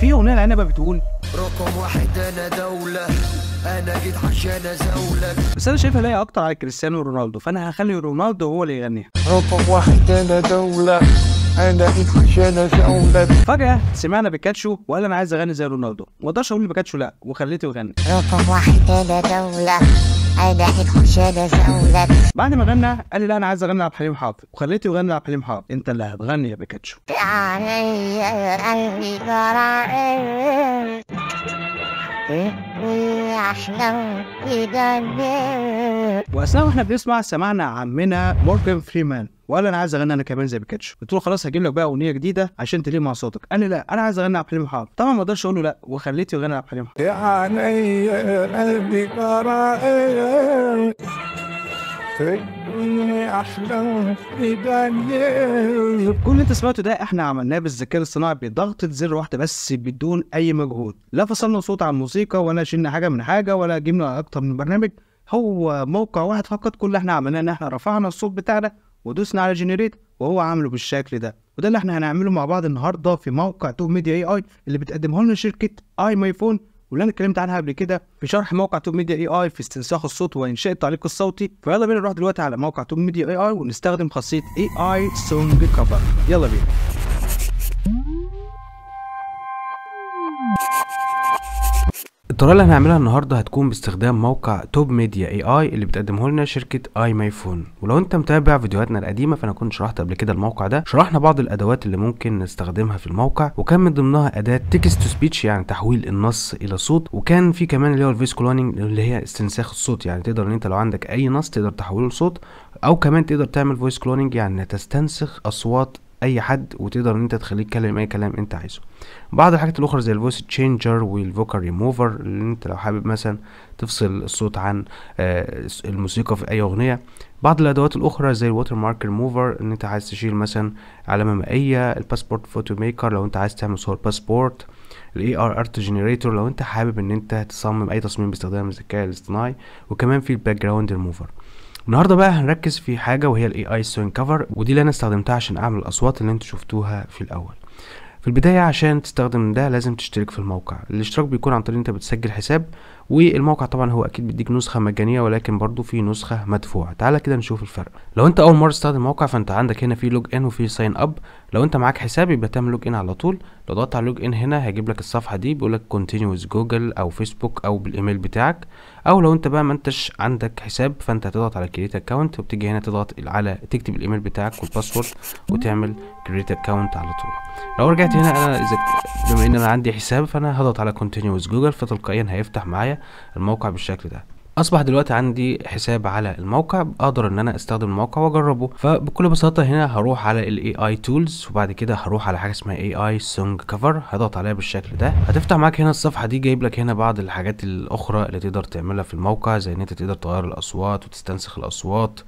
في اغنيه العنبه بتقول رقم واحد انا دوله انا جيت عشان ازولك بس انا شايفها لاقيه اكتر على كريستيانو رونالدو فانا هخلي رونالدو هو اللي يغنيها رقم واحد انا دوله فجأة سمعنا بيكاتشو وقال أنا عايز أغني زي رونالدو، ما أقدرش أقول لبيكاتشو لأ وخليته يغني. رقم واحد أنا دولة أنا هتخش أنا زولة بعد ما غنى قال لي لا أنا عايز أغني عبد الحليم حافظ، وخليته يغني عبد الحليم حافظ، أنت اللي هتغني يا بيكاتشو. إيه؟ واثناء واحنا بنسمع سمعنا عمنا مورجان فريمان وقال انا عايز اغني انا كمان زي بيكاتشو قلت له خلاص هجيب لك بقى اغنيه جديده عشان تليق مع صوتك قال لي لا انا عايز اغني عبد الحليم حافظ طبعا ما اقدرش اقول له لا وخليته يغني عبد الحليم حافظ يا عيني قلبي كل اللي انت سمعته ده احنا عملناه بالذكاء الاصطناعي بضغطة زر واحدة بس بدون أي مجهود، لا فصلنا صوت عن موسيقى ولا شلنا حاجة من حاجة ولا جبنا أكتر من برنامج، هو موقع واحد فقط كل اللي احنا عملناه إن احنا رفعنا الصوت بتاعنا ودوسنا على جنريت وهو عامله بالشكل ده، وده اللي احنا هنعمله مع بعض النهارده في موقع تو ميديا اي اي اللي بتقدمه لنا شركة اي ماي فون واللي انا اتكلمت عنها قبل كده في شرح موقع توب ميديا اي اي في استنساخ الصوت وانشاء التعليق الصوتي فيلا بينا نروح دلوقتي على موقع توب ميديا اي اي ونستخدم خاصيه اي اي سونج كفر يلا بينا الطريقه اللي هنعملها النهارده هتكون باستخدام موقع توب ميديا اي اي اللي بتقدمه لنا شركه اي ماي فون ولو انت متابع فيديوهاتنا القديمه فانا كنت شرحت قبل كده الموقع ده شرحنا بعض الادوات اللي ممكن نستخدمها في الموقع وكان من ضمنها اداه تكست تو سبيتش يعني تحويل النص الى صوت وكان في كمان اللي هو الفيس كلوننج اللي هي استنساخ الصوت يعني تقدر ان انت لو عندك اي نص تقدر تحوله لصوت او كمان تقدر تعمل فويس كلوننج يعني تستنسخ اصوات اي حد وتقدر ان انت تخليه يتكلم اي كلام انت عايزه بعض الحاجات الاخرى زي الفويس تشينجر والفوكال ريموفر اللي انت لو حابب مثلا تفصل الصوت عن آه، الموسيقى في اي اغنيه بعض الادوات الاخرى زي الووتر مارك ريموفر ان انت عايز تشيل مثلا علامه مائيه الباسبورت فوتو ميكر لو انت عايز تعمل صور باسبورت الاي ار ارت جنريتور لو انت حابب ان انت تصمم اي تصميم باستخدام الذكاء الاصطناعي وكمان في الباك جراوند ريموفر النهارده بقى هنركز في حاجه وهي الاي اي سوين كفر ودي اللي انا استخدمتها عشان اعمل الاصوات اللي انتوا شفتوها في الاول في البداية عشان تستخدم ده لازم تشترك في الموقع الاشتراك بيكون عن طريق انت بتسجل حساب والموقع طبعا هو اكيد بيديك نسخه مجانيه ولكن برضو في نسخه مدفوعه تعالى كده نشوف الفرق لو انت اول مره تستخدم الموقع فانت عندك هنا في لوج ان وفي ساين اب لو انت معاك حساب يبقى تعمل لوج ان على طول لو ضغطت على لوج ان هنا هيجيب لك الصفحه دي بيقول لك كونتينيوز جوجل او فيسبوك او بالايميل بتاعك او لو انت بقى ما انتش عندك حساب فانت هتضغط على كريت اكونت وبتيجي هنا تضغط على تكتب الايميل بتاعك والباسورد وتعمل كريت اكونت على طول لو رجعت هنا انا اذا بما ان انا عندي حساب فانا هضغط على كونتينيوز جوجل فتلقائيا هيفتح معايا الموقع بالشكل ده اصبح دلوقتي عندي حساب على الموقع اقدر ان انا استخدم الموقع واجربه فبكل بساطه هنا هروح على الاي اي تولز وبعد كده هروح على حاجه اسمها اي اي سونج كفر هضغط عليها بالشكل ده هتفتح معاك هنا الصفحه دي جايب لك هنا بعض الحاجات الاخرى اللي تقدر تعملها في الموقع زي ان انت تقدر تغير الاصوات وتستنسخ الاصوات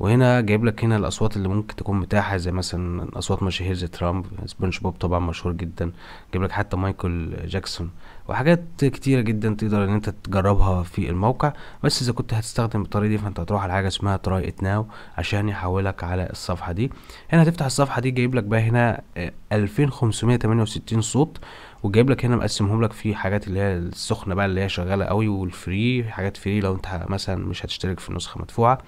وهنا جايب لك هنا الاصوات اللي ممكن تكون متاحه زي مثلا اصوات مشاهير زي ترامب سبونج بوب طبعا مشهور جدا جايب لك حتى مايكل جاكسون وحاجات كتيرة جدا تقدر ان انت تجربها في الموقع بس اذا كنت هتستخدم الطريقة دي فانت هتروح على حاجة اسمها تراي ات ناو عشان يحولك على الصفحة دي هنا هتفتح الصفحة دي جايب لك بقى هنا 2568 صوت وجايب لك هنا مقسمهم لك في حاجات اللي هي السخنه بقى اللي هي شغاله قوي والفري حاجات فري لو انت مثلا مش هتشترك في النسخه مدفوعه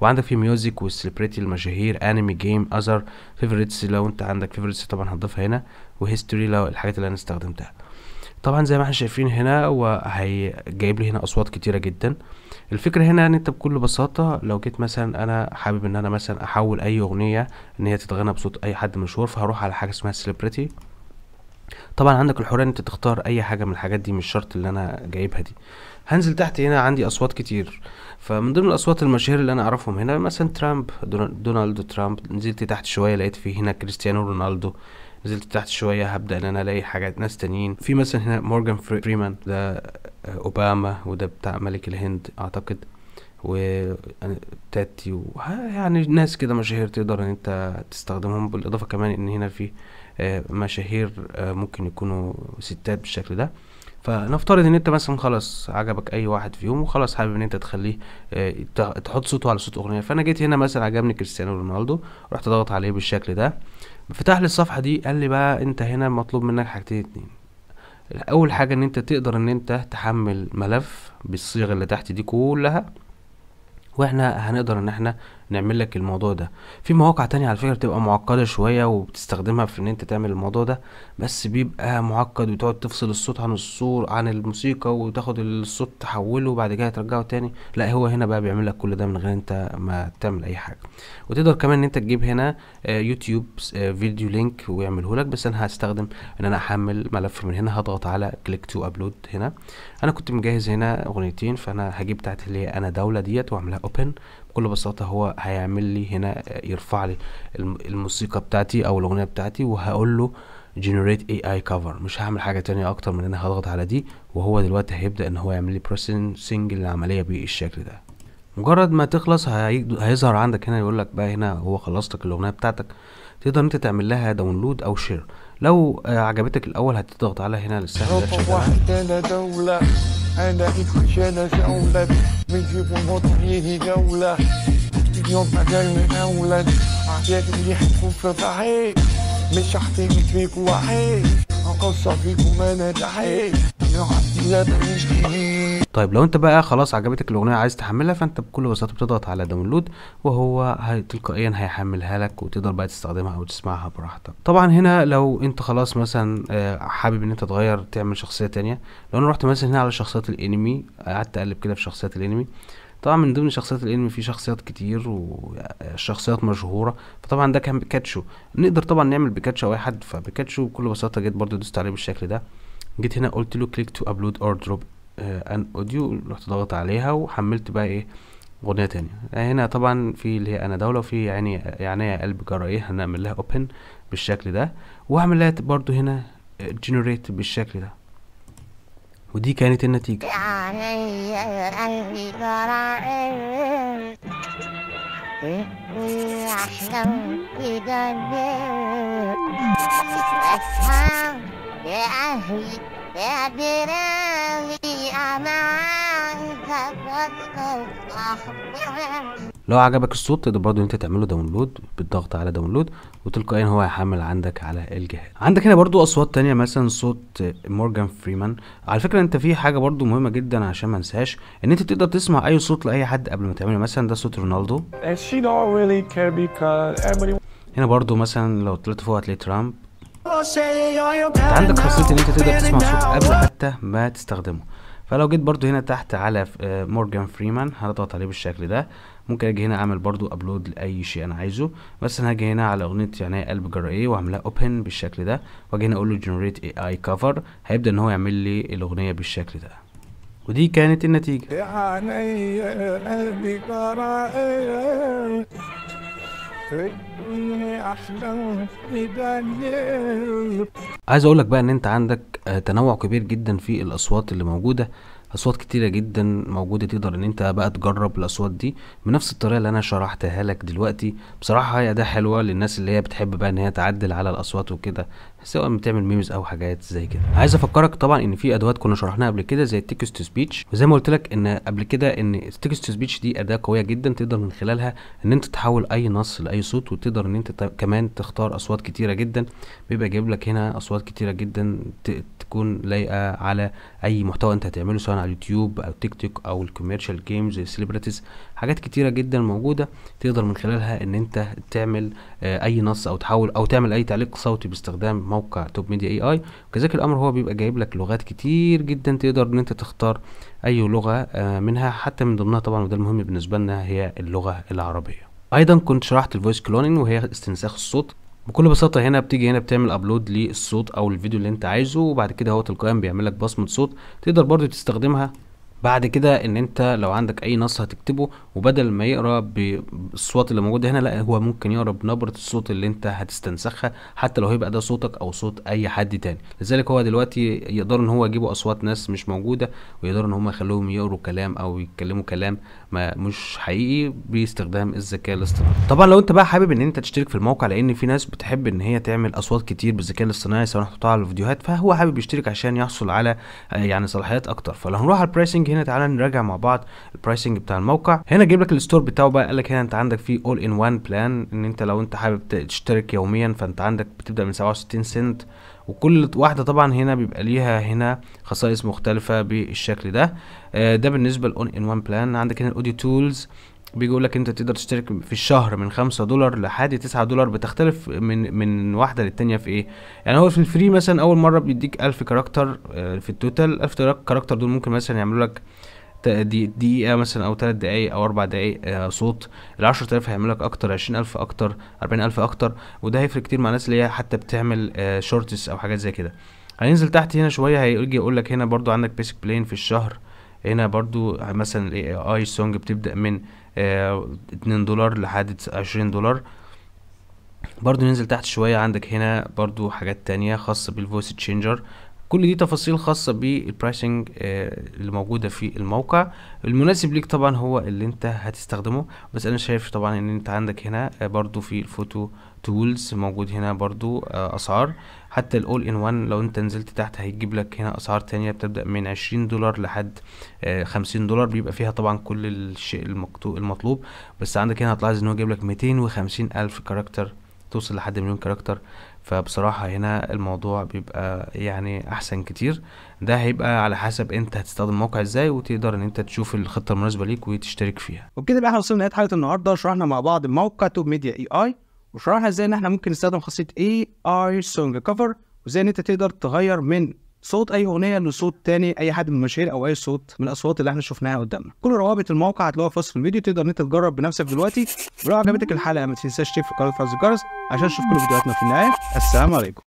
وعندك في ميوزك والسليبريتي المشاهير انمي جيم اذر فيفوريتس لو انت عندك فيفوريتس طبعا هتضيفها هنا وهيستوري لو الحاجات اللي انا استخدمتها طبعا زي ما احنا شايفين هنا هو جايب لي هنا اصوات كتيره جدا الفكره هنا ان انت بكل بساطه لو جيت مثلا انا حابب ان انا مثلا احول اي اغنيه ان هي تتغنى بصوت اي حد مشهور فهروح على حاجه اسمها سليبرتي طبعا عندك الحريه ان انت تختار اي حاجه من الحاجات دي مش شرط اللي انا جايبها دي هنزل تحت هنا عندي اصوات كتير فمن ضمن الاصوات المشاهير اللي انا اعرفهم هنا مثلا ترامب دونالد ترامب نزلت تحت شويه لقيت في هنا كريستيانو رونالدو نزلت تحت شويه هبدا ان انا الاقي حاجات ناس تانيين في مثلا هنا مورجان فريمان ده آه، اوباما وده بتاع ملك الهند اعتقد و تاتي و... يعني ناس كده مشاهير تقدر ان انت تستخدمهم بالاضافه كمان ان هنا في آه، مشاهير آه، ممكن يكونوا ستات بالشكل ده فنفترض ان انت مثلا خلاص عجبك اي واحد فيهم وخلاص حابب ان انت تخليه اه تحط صوته على صوت اغنيه فانا جيت هنا مثلا عجبني كريستيانو رونالدو رحت ضغط عليه بالشكل ده فتح لي الصفحه دي قال لي بقى انت هنا مطلوب منك حاجتين اتنين اول حاجه ان انت تقدر ان انت تحمل ملف بالصيغه اللي تحت دي كلها واحنا هنقدر ان احنا نعمل لك الموضوع ده في مواقع تانية على فكرة بتبقى معقدة شوية وبتستخدمها في ان انت تعمل الموضوع ده بس بيبقى معقد وتقعد تفصل الصوت عن الصور عن الموسيقى وتاخد الصوت تحوله وبعد كده ترجعه تاني لا هو هنا بقى بيعمل لك كل ده من غير انت ما تعمل اي حاجة وتقدر كمان ان انت تجيب هنا آه، يوتيوب آه، فيديو لينك ويعمله لك بس انا هستخدم ان انا احمل ملف من هنا هضغط على كليك تو ابلود هنا انا كنت مجهز هنا اغنيتين فانا هجيب بتاعت اللي هي انا دولة ديت واعملها اوبن بكل بساطة هو هيعمل لي هنا يرفع لي الموسيقى بتاعتي او الاغنية بتاعتي وهقول له جنريت اي اي كفر مش هعمل حاجة تانية اكتر من ان انا هضغط على دي وهو دلوقتي هيبدأ ان هو يعمل لي بروسيسنج للعملية بالشكل ده مجرد ما تخلص هيظهر عندك هنا يقول لك بقى هنا هو خلصتك الاغنيه بتاعتك تقدر انت تعمل لها داونلود او شير لو عجبتك الاول هتضغط على هنا للسهل ده بنجيب ونطريه جولة اليوم بدل من أولد عشاك اللي حكوم في ضحيك مش حطيك فيك وحيك قصة فيك وما ندحيك طيب لو انت بقى خلاص عجبتك الاغنيه عايز تحملها فانت بكل بساطه بتضغط على داونلود وهو تلقائيا هيحملها لك وتقدر بقى تستخدمها او تسمعها براحتك طبعا هنا لو انت خلاص مثلا آه، حابب ان انت تغير تعمل شخصيه تانية لو انا رحت مثلا هنا على شخصيات الانمي قعدت اقلب كده في شخصيات الانمي طبعا من ضمن شخصيات الانمي في شخصيات كتير وشخصيات آه، مشهوره فطبعا ده كان بيكاتشو نقدر طبعا نعمل بيكاتشو او اي حد فبيكاتشو بكل بساطه جيت برضو دوست عليه بالشكل ده جيت هنا قلت له كليك تو ابلود اور دروب ان اوديو رحت ضغط عليها وحملت بقى ايه اغنيه تانية آه، هنا طبعا في اللي هي انا دوله وفي يعني يعني قلب جرايه هنعمل لها اوبن بالشكل ده وهعمل لها برده هنا جنريت آه، بالشكل ده ودي كانت النتيجه يعني لو عجبك الصوت تقدر برضه انت تعمله داونلود بالضغط على داونلود وتلقائيا هو هيحمل عندك على الجهاز عندك هنا برضو اصوات تانية مثلا صوت مورجان فريمان على فكره انت في حاجه برضو مهمه جدا عشان ما انساش ان انت تقدر تسمع اي صوت لاي حد قبل ما تعمله مثلا ده صوت رونالدو هنا برضو مثلا لو طلعت فوق هتلاقي ترامب عندك خاصيه ان انت تقدر تسمع صوت قبل حتى ما تستخدمه فلو جيت برضو هنا تحت على آه، مورجان فريمان هضغط عليه بالشكل ده ممكن اجي هنا اعمل برضو ابلود لاي شيء انا عايزه بس انا هاجي هنا على اغنيه يعني قلب ايه واعملها اوبن بالشكل ده واجي هنا اقول له جنريت اي اي كفر هيبدا ان هو يعمل لي الاغنيه بالشكل ده ودي كانت النتيجه يعني قلبي عايز اقول لك بقى ان انت عندك آه، تنوع كبير جدا في الاصوات اللي موجوده اصوات كتيره جدا موجوده تقدر ان انت بقى تجرب الاصوات دي بنفس الطريقه اللي انا شرحتها لك دلوقتي بصراحه هي ده حلوه للناس اللي هي بتحب بقى ان هي تعدل على الاصوات وكده سواء بتعمل ميمز او حاجات زي كده عايز افكرك طبعا ان في ادوات كنا شرحناها قبل كده زي التكست تو سبيتش وزي ما قلت لك ان قبل كده ان التكست تو سبيتش دي اداه قويه جدا تقدر من خلالها ان انت تحول اي نص لاي صوت وتقدر ان انت كمان تختار اصوات كتيره جدا بيبقى جايب لك هنا اصوات كتيره جدا تكون لايقه على اي محتوى انت هتعمله سواء على اليوتيوب او تيك توك او الكوميرشال جيمز السليبرتيز حاجات كتيرة جدا موجودة تقدر من خلالها ان انت تعمل آه، اي نص او تحول او تعمل اي تعليق صوتي باستخدام موقع توب ميديا اي اي وكذلك الامر هو بيبقى جايب لك لغات كتير جدا تقدر ان انت تختار اي لغة آه، منها حتى من ضمنها طبعا وده المهم بالنسبة لنا هي اللغة العربية ايضا كنت شرحت الفويس كلونين وهي استنساخ الصوت بكل بساطة هنا بتيجي هنا بتعمل ابلود للصوت او الفيديو اللي انت عايزه وبعد كده هو تلقائيا بيعمل لك بصمة صوت تقدر برضو تستخدمها بعد كده ان انت لو عندك اي نص هتكتبه وبدل ما يقرا بالصوت اللي موجود هنا لا هو ممكن يقرا بنبره الصوت اللي انت هتستنسخها حتى لو هيبقى ده صوتك او صوت اي حد تاني لذلك هو دلوقتي يقدر ان هو يجيبوا اصوات ناس مش موجوده ويقدر ان هم يخلوهم يقروا كلام او يتكلموا كلام ما مش حقيقي باستخدام الذكاء الاصطناعي طبعا لو انت بقى حابب ان انت تشترك في الموقع لان في ناس بتحب ان هي تعمل اصوات كتير بالذكاء الاصطناعي سواء هنحطها على الفيديوهات فهو حابب يشترك عشان يحصل على آه، يعني صلاحيات اكتر فلو هنروح على البرايسنج هنا تعالى نراجع مع بعض البرايسنج بتاع الموقع هنا جايب لك الستور بتاعه بقى قال لك هنا انت عندك فيه اول ان وان بلان ان انت لو انت حابب تشترك يوميا فانت عندك بتبدا من 67 سنت وكل واحدة طبعا هنا بيبقى ليها هنا خصائص مختلفة بالشكل ده آه، ده بالنسبة للأون إن وان بلان عندك هنا الأوديو تولز بيقول لك انت تقدر تشترك في الشهر من 5 دولار لحد 9 دولار بتختلف من من واحده للتانيه في ايه يعني هو في الفري مثلا اول مره بيديك 1000 كاركتر آه، في التوتال 1000 كاركتر دول ممكن مثلا يعملوا لك دقيقة مثلا أو تلات دقايق أو أربع دقايق آه، صوت ال 10000 هيعمل لك أكتر 20000 ألف أكتر 40000 ألف أكتر وده هيفرق كتير مع الناس اللي هي حتى بتعمل شورتس آه، أو حاجات زي كده هننزل تحت هنا شوية هيجي يقول لك هنا برضو عندك بيسك بلين في الشهر هنا برضو مثلا الـ AI سونج بتبدأ من 2 آه، دولار لحد 20 دولار برضو ننزل تحت شوية عندك هنا برضو حاجات تانية خاصة بالفويس تشينجر كل دي تفاصيل خاصة بالبرايسنج آه، اللي موجودة في الموقع المناسب ليك طبعا هو اللي انت هتستخدمه بس انا شايف طبعا ان انت عندك هنا آه، برضو في الفوتو تولز موجود هنا برضو آه، اسعار حتى الاول ان وان لو انت نزلت تحت هيجيب لك هنا اسعار تانية بتبدا من 20 دولار لحد 50 دولار بيبقى فيها طبعا كل الشيء المطلوب بس عندك هنا هتلاحظ ان هو جايب لك وخمسين الف كاركتر توصل لحد مليون كاركتر فبصراحة هنا الموضوع بيبقى يعني احسن كتير ده هيبقى على حسب انت هتستخدم الموقع ازاي وتقدر ان انت تشوف الخطة المناسبة ليك وتشترك فيها وبكده بقى احنا وصلنا لنهاية حلقة النهاردة شرحنا مع بعض موقع توب ميديا اي اي وشرحنا ازاي ان احنا ممكن نستخدم خاصية اي اي سونج كفر وازاي ان انت تقدر تغير من صوت اي اغنيه لصوت تاني اي حد من المشاهير او اي صوت من الاصوات اللي احنا شفناها قدامنا كل روابط الموقع هتلاقوها في وصف الفيديو تقدر ان انت تجرب بنفسك دلوقتي ولو عجبتك الحلقه ما تنساش تشترك في قناه الجرس عشان تشوف كل فيديوهاتنا في النهايه السلام عليكم